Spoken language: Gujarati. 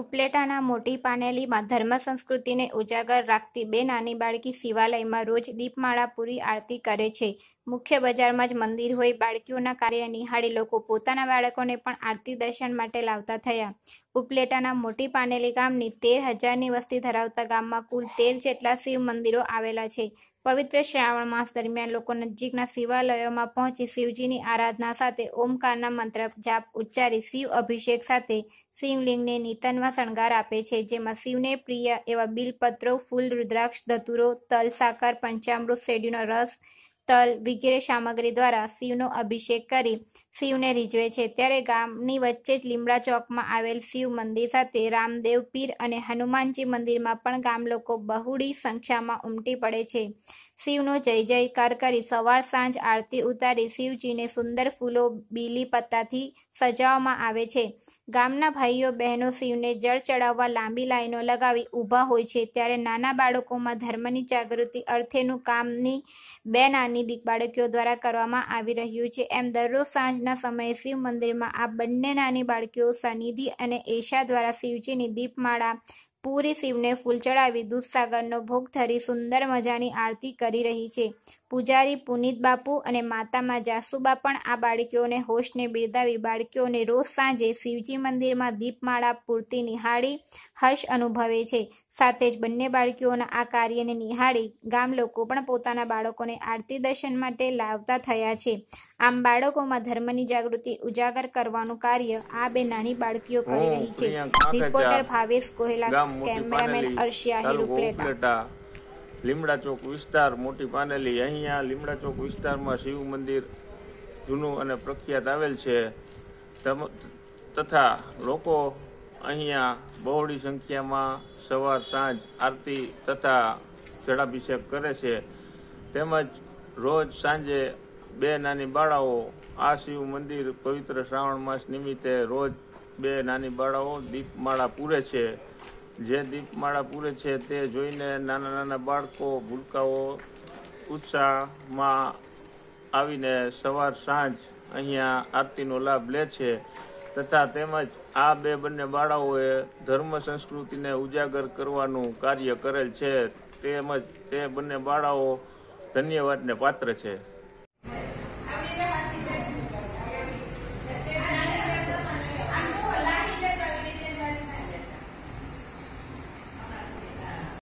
ઉપલેટાના મોટી પાનેલીમાં ધર્મ સંસ્કૃતિને ઉજાગર રાખતી બે નાની બાળકી શિવાલયમાં રોજ દીપમાળા પૂરી આરતી કરે છે મુખ્ય બજારમાં જ મંદિર હોય બાળકીઓના કાર્ય નિહાળી લોકો પોતાના બાળકોને પણ આરતી દર્શન માટે લાવતા થયા ઉપલેટાના મોટી પાનેલી ગામની તેર હજારની વસ્તી ધરાવતા ગામમાં કુલ તેર જેટલા શિવ મંદિરો આવેલા છે પવિત્ર શ્રાવણ માસ દરમિયાન લોકો નજીકના શિવાલયોમાં પહોંચી શિવજીની આરાધના સાથે ઓમકારના મંત્ર જાપ ઉચ્ચારી શિવ અભિષેક સાથે શિવલિંગને નીતનમાં શણગાર આપે છે જેમાં શિવને પ્રિય એવા બિલપત્રો ફૂલ રુદ્રાક્ષ ધતુરો તલ સાકર પંચામૃત શેરડીનો રસ તલ વગેરે સામગ્રી દ્વારા શિવનો અભિષેક કરી શિવને રીઝવે છે ત્યારે ગામની વચ્ચે જ લીમડા ચોકમાં આવેલ શિવ મંદિર સાથે રામદેવ પીર અને હનુમાનજી મંદિરમાં પણ ગામ લોકો બહુડી સંખ્યામાં ઉમટી પડે છે શિવનો જય જયકાર કરી સવાર સાંજ આરતી ઉતારી શિવજીને સુંદર ફૂલો બીલી પત્તાથી સજાવવામાં આવે છે ગામના ભાઈઓ બહેનો શિવને જળ ચડાવવા લાંબી લાઈનો લગાવી ઊભા હોય છે ત્યારે નાના બાળકોમાં ધર્મની જાગૃતિ અર્થેનું કામની બે નાની બાળકીઓ દ્વારા કરવામાં આવી રહ્યું છે એમ દરરોજ સાંજના રાતના સમયે શિવ મંદિરમાં આ બંને નાની બાળકીઓ સનિધિ અને એશા દ્વારા શિવજીની દીપમાળા પૂરી શિવને ફૂલ ચડાવી દૂધસાગરનો ભોગ ધરી સુંદર મજાની આરતી કરી રહી છે પૂજારી પુનિત બાપુ અને માતામાં જાસુબા પણ આ બાળકીઓને હોશને બિરદાવી બાળકીઓને રોજ સાંજે શિવજી મંદિરમાં દીપમાળા પૂરતી નિહાળી હર્ષ અનુભવે છે સાથે જ બંને બાળકીઓના આ કાર્યને નિહાળી ગામ લોકો પણ પોતાના બાળકોને આરતી દર્શન માટે લાવતા થયા છે આમ બાળકોમાં ધર્મની જાગૃતિ ઉજાગર કરવાનું કાર્ય આ બે નાની બાળકીઓ કરી રહી છે રિપોર્ટર ભાવેશ કોહેલા કેમેરામેન અર્શિયા હિરુપ્લેટા લીમડા ચોક વિસ્તાર મોટી પાનેલી અહીંયા લીમડા ચોક વિસ્તારમાં શિવ મંદિર જૂનું અને પ્રખ્યાત આવેલ છે તથા લોકો અહીંયા બહોળી સંખ્યામાં સવાર સાંજ આરતી તથા જળાભિષેક કરે છે તેમજ રોજ સાંજે બે નાની બાળાઓ આ શિવ મંદિર પવિત્ર શ્રાવણ માસ નિમિત્તે રોજ બે નાની બાળાઓ દીપમાળા પૂરે છે જે દીપમાળા પૂરે છે તે જોઈને નાના નાના બાળકો ભૂલકાઓ ઉત્સાહમાં આવીને સવાર સાંજ અહીંયા આરતીનો લાભ લે છે તથા તેમજ આ બે બંને બાળાઓએ ધર્મ સંસ્કૃતિને ઉજાગર કરવાનું કાર્ય કરેલ છે તેમજ તે બંને બાળાઓ ધન્યવાદને પાત્ર છે